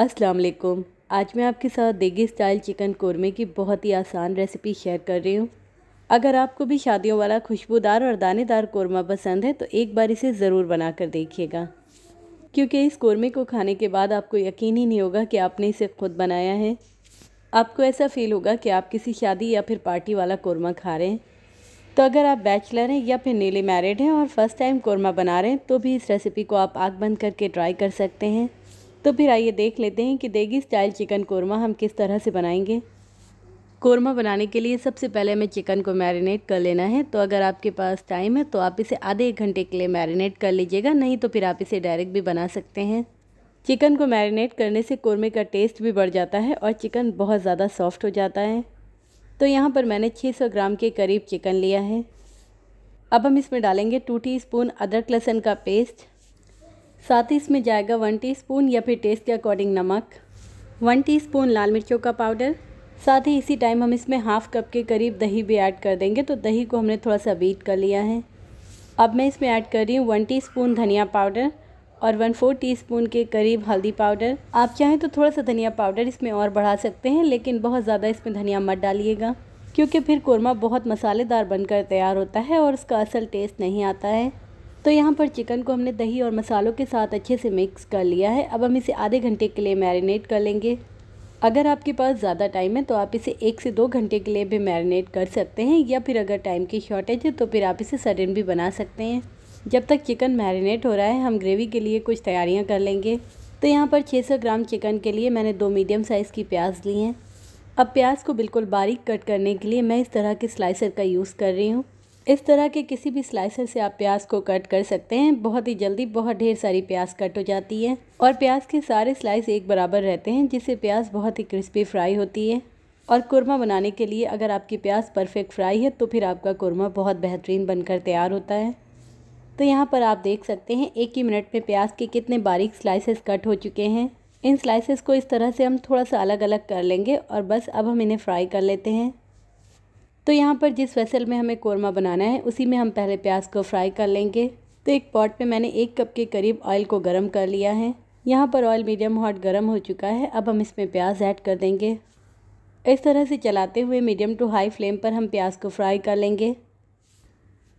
अस्सलाम वालेकुम आज मैं आपके साथ देगी स्टाइल चिकन कौरमे की बहुत ही आसान रेसिपी शेयर कर रही हूँ अगर आपको भी शादियों वाला खुशबूदार और दानेदार कौरमा पसंद है तो एक बार इसे ज़रूर बना कर देखिएगा क्योंकि इस कौरमे को खाने के बाद आपको यकीन ही नहीं होगा कि आपने इसे खुद बनाया है आपको ऐसा फील होगा कि आप किसी शादी या फिर पार्टी वाला कौरमा खा रहे हैं तो अगर आप बैचलर हैं या फिर नीले मैरिड हैं और फर्स्ट टाइम कौरमा बना रहे हैं तो भी इस रेसिपी को आप आग बंद करके ट्राई कर सकते हैं तो फिर आइए देख लेते हैं कि देगी स्टाइल चिकन कोरमा हम किस तरह से बनाएंगे कोरमा बनाने के लिए सबसे पहले हमें चिकन को मैरिनेट कर लेना है तो अगर आपके पास टाइम है तो आप इसे आधे एक घंटे के लिए मैरिनेट कर लीजिएगा नहीं तो फिर आप इसे डायरेक्ट भी बना सकते हैं चिकन को मैरिनेट करने से कोरमे का टेस्ट भी बढ़ जाता है और चिकन बहुत ज़्यादा सॉफ्ट हो जाता है तो यहाँ पर मैंने छः ग्राम के करीब चिकन लिया है अब हम इसमें डालेंगे टू टी स्पून अदरक लहसन का पेस्ट साथ ही इसमें जाएगा वन टीस्पून या फिर टेस्ट के अकॉर्डिंग नमक वन टीस्पून लाल मिर्चों का पाउडर साथ ही इसी टाइम हम इसमें हाफ़ कप के करीब दही भी ऐड कर देंगे तो दही को हमने थोड़ा सा बीट कर लिया है अब मैं इसमें ऐड कर रही हूँ वन टी धनिया पाउडर और वन फोर टी के करीब हल्दी पाउडर आप चाहें तो थोड़ा सा धनिया पाउडर इसमें और बढ़ा सकते हैं लेकिन बहुत ज़्यादा इसमें धनिया मत डालिएगा क्योंकि फिर कोरमा बहुत मसालेदार बनकर तैयार होता है और उसका असल टेस्ट नहीं आता है तो यहाँ पर चिकन को हमने दही और मसालों के साथ अच्छे से मिक्स कर लिया है अब हम इसे आधे घंटे के लिए मैरिनेट कर लेंगे अगर आपके पास ज़्यादा टाइम है तो आप इसे एक से दो घंटे के लिए भी मैरिनेट कर सकते हैं या फिर अगर टाइम की शॉर्टेज है तो फिर आप इसे सडन भी बना सकते हैं जब तक चिकन मैरिनेट हो रहा है हम ग्रेवी के लिए कुछ तैयारियाँ कर लेंगे तो यहाँ पर 600 ग्राम चिकन के लिए मैंने दो मीडियम साइज़ की प्याज ली हैं अब प्याज को बिल्कुल बारीक कट करने के लिए मैं इस तरह के स्लाइसर का यूज़ कर रही हूँ इस तरह के किसी भी स्लाइसर से आप प्याज को कट कर सकते हैं बहुत ही जल्दी बहुत ढेर सारी प्याज कट हो जाती है और प्याज के सारे स्लाइस एक बराबर रहते हैं जिससे प्याज बहुत ही क्रिस्पी फ्राई होती है और कुरमा बनाने के लिए अगर आपकी प्याज परफेक्ट फ्राई है तो फिर आपका कुरमा बहुत बेहतरीन बनकर तैयार होता है तो यहाँ पर आप देख सकते हैं एक ही मिनट में प्याज के कितने बारीक स्लाइसेस कट हो चुके हैं इन स्लाइसेस को इस तरह से हम थोड़ा सा अलग अलग कर लेंगे और बस अब हम इन्हें फ्राई कर लेते हैं तो यहाँ पर जिस वेसल में हमें कौरमा बनाना है उसी में हम पहले प्याज को फ्राई कर लेंगे तो एक पॉट में मैंने एक कप के करीब ऑयल को गर्म कर लिया है यहाँ पर ऑयल मीडियम हॉट गर्म हो चुका है अब हम इसमें प्याज ऐड कर देंगे इस तरह से चलाते हुए मीडियम टू हाई फ्लेम पर हम प्याज को फ्राई कर लेंगे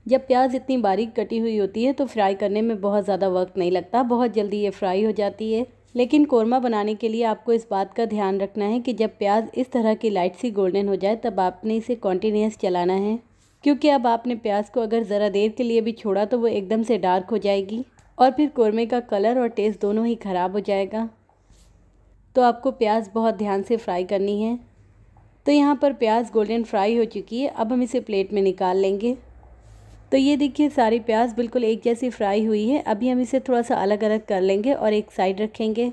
जब प्याज इतनी बारीक कटी हुई होती है तो फ्राई करने में बहुत ज़्यादा वक्त नहीं लगता बहुत जल्दी ये फ्राई हो जाती है लेकिन कोरमा बनाने के लिए आपको इस बात का ध्यान रखना है कि जब प्याज इस तरह की लाइट सी गोल्डन हो जाए तब आपने इसे कॉन्टीन्यूस चलाना है क्योंकि अब आपने प्याज को अगर ज़रा देर के लिए भी छोड़ा तो वो एकदम से डार्क हो जाएगी और फिर कोरमे का कलर और टेस्ट दोनों ही ख़राब हो जाएगा तो आपको प्याज बहुत ध्यान से फ्राई करनी है तो यहाँ पर प्याज गोल्डन फ्राई हो चुकी है अब हम इसे प्लेट में निकाल लेंगे तो ये देखिए सारी प्याज बिल्कुल एक जैसी फ्राई हुई है अभी हम इसे थोड़ा सा अलग अलग कर लेंगे और एक साइड रखेंगे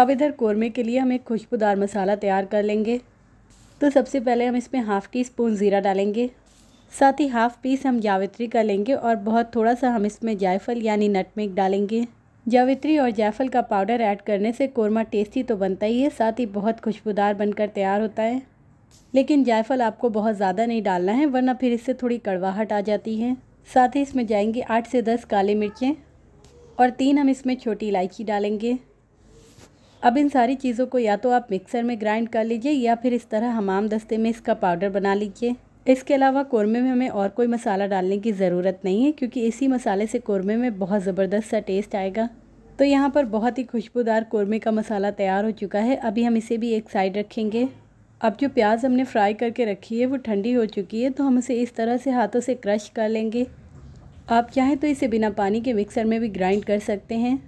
अब इधर कौरमे के लिए हम एक खुशबूदार मसाला तैयार कर लेंगे तो सबसे पहले हम इसमें हाफ़ टी स्पून ज़ीरा डालेंगे साथ ही हाफ़ पीस हम जावित्री का लेंगे और बहुत थोड़ा सा हम इसमें जायफल यानी नटमेग डालेंगे जावित्री और जायफल का पाउडर ऐड करने से कौरमा टेस्टी तो बनता ही है साथ ही बहुत खुशबूदार बनकर तैयार होता है लेकिन जायफल आपको बहुत ज़्यादा नहीं डालना है वरना फिर इससे थोड़ी कड़वाहट आ जाती है साथ ही इसमें जाएंगे आठ से दस काले मिर्चें और तीन हम इसमें छोटी इलायची डालेंगे अब इन सारी चीज़ों को या तो आप मिक्सर में ग्राइंड कर लीजिए या फिर इस तरह हमाम दस्ते में इसका पाउडर बना लीजिए इसके अलावा कौरमे में हमें और कोई मसाला डालने की ज़रूरत नहीं है क्योंकि इसी मसाले से कौरमे में बहुत ज़बरदस्त सा टेस्ट आएगा तो यहाँ पर बहुत ही खुशबूदार कौरमे का मसाला तैयार हो चुका है अभी हम इसे भी एक साइड रखेंगे अब जो प्याज हमने फ्राई करके रखी है वो ठंडी हो चुकी है तो हम उसे इस तरह से हाथों से क्रश कर लेंगे आप चाहें तो इसे बिना पानी के मिक्सर में भी ग्राइंड कर सकते हैं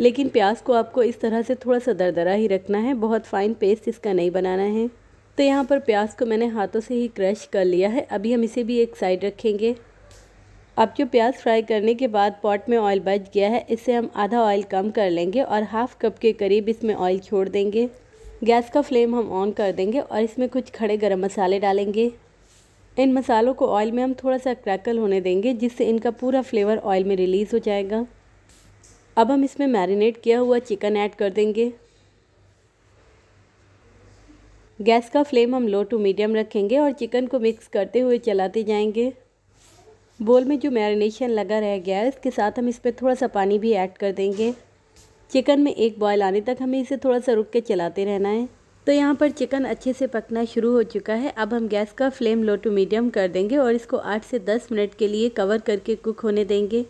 लेकिन प्याज को आपको इस तरह से थोड़ा सा दरदरा ही रखना है बहुत फाइन पेस्ट इसका नहीं बनाना है तो यहाँ पर प्याज को मैंने हाथों से ही क्रश कर लिया है अभी हम इसे भी एक साइड रखेंगे अब जो प्याज फ्राई करने के बाद पॉट में ऑयल बच गया है इसे हम आधा ऑयल कम कर लेंगे और हाफ़ कप के करीब इसमें ऑयल छोड़ देंगे गैस का फ्लेम हम ऑन कर देंगे और इसमें कुछ खड़े गरम मसाले डालेंगे इन मसालों को ऑयल में हम थोड़ा सा क्रैकल होने देंगे जिससे इनका पूरा फ्लेवर ऑयल में रिलीज़ हो जाएगा अब हम इसमें मैरिनेट किया हुआ चिकन ऐड कर देंगे गैस का फ्लेम हम लो टू मीडियम रखेंगे और चिकन को मिक्स करते हुए चलाते जाएंगे बोल में जो मैरिनेशन लगा रह गया है इसके साथ हम इस पर थोड़ा सा पानी भी ऐड कर देंगे चिकन में एक बॉयल आने तक हमें इसे थोड़ा सा रुक के चलाते रहना है तो यहाँ पर चिकन अच्छे से पकना शुरू हो चुका है अब हम गैस का फ्लेम लो टू मीडियम कर देंगे और इसको 8 से 10 मिनट के लिए कवर करके कुक होने देंगे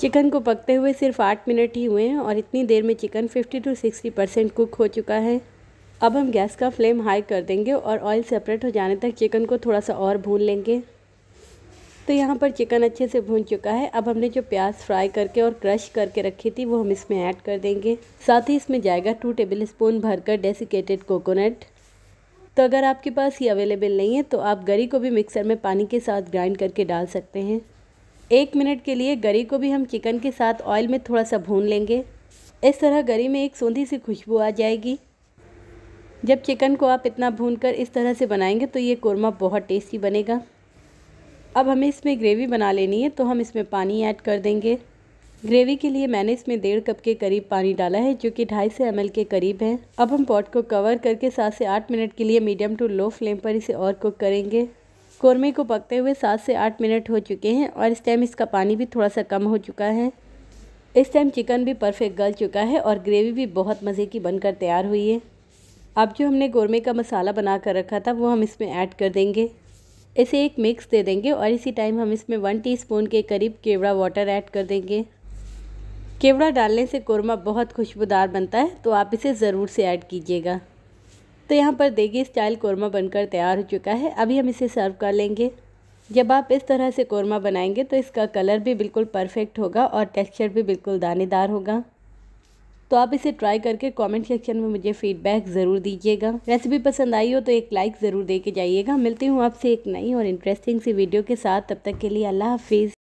चिकन को पकते हुए सिर्फ आठ मिनट ही हुए हैं और इतनी देर में चिकन 50 टू 60 परसेंट कुक हो चुका है अब हम गैस का फ्लेम हाई कर देंगे और ऑयल सेपरेट हो जाने तक चिकन को थोड़ा सा और भून लेंगे तो यहाँ पर चिकन अच्छे से भून चुका है अब हमने जो प्याज फ्राई करके और क्रश करके रखी थी वो हम इसमें ऐड कर देंगे साथ ही इसमें जाएगा टू टेबल स्पून भरकर डेसिकेटेड कोकोनट तो अगर आपके पास ये अवेलेबल नहीं है तो आप गरी को भी मिक्सर में पानी के साथ ग्राइंड करके डाल सकते हैं एक मिनट के लिए गरी को भी हम चिकन के साथ ऑयल में थोड़ा सा भून लेंगे इस तरह गरी में एक सौंधी सी खुशबू आ जाएगी जब चिकन को आप इतना भून कर इस तरह से बनाएंगे तो ये कोरमा बहुत टेस्टी बनेगा अब हमें इसमें ग्रेवी बना लेनी है तो हम इसमें पानी ऐड कर देंगे ग्रेवी के लिए मैंने इसमें डेढ़ कप के करीब पानी डाला है जो कि ढाई से एम के करीब है अब हम पॉट को कवर करके सात से आठ मिनट के लिए मीडियम टू लो फ्लेम पर इसे और कुक करेंगे कौरमे को पकते हुए सात से आठ मिनट हो चुके हैं और इस टाइम इसका पानी भी थोड़ा सा कम हो चुका है इस टाइम चिकन भी परफेक्ट गल चुका है और ग्रेवी भी बहुत मज़े की बनकर तैयार हुई है अब जो हमने गोरमे का मसाला बना कर रखा था वो हम इसमें ऐड कर देंगे इसे एक मिक्स दे देंगे और इसी टाइम हम इसमें वन टीस्पून के करीब केवड़ा वाटर ऐड कर देंगे केवड़ा डालने से कोरमा बहुत खुशबूदार बनता है तो आप इसे ज़रूर से ऐड कीजिएगा तो यहाँ पर देगी स्टाइल कोरमा बनकर तैयार हो चुका है अभी हम इसे सर्व कर लेंगे जब आप इस तरह से कोरमा बनाएंगे तो इसका कलर भी बिल्कुल परफेक्ट होगा और टेक्सचर भी बिल्कुल दानेदार होगा तो आप इसे ट्राई करके कॉमेंट सेक्शन में मुझे फीडबैक ज़रूर दीजिएगा रेसिपी पसंद आई हो तो एक लाइक ज़रूर दे के जाइएगा मिलती हूँ आपसे एक नई और इंटरेस्टिंग सी वीडियो के साथ तब तक के लिए अल्लाह हाफिज़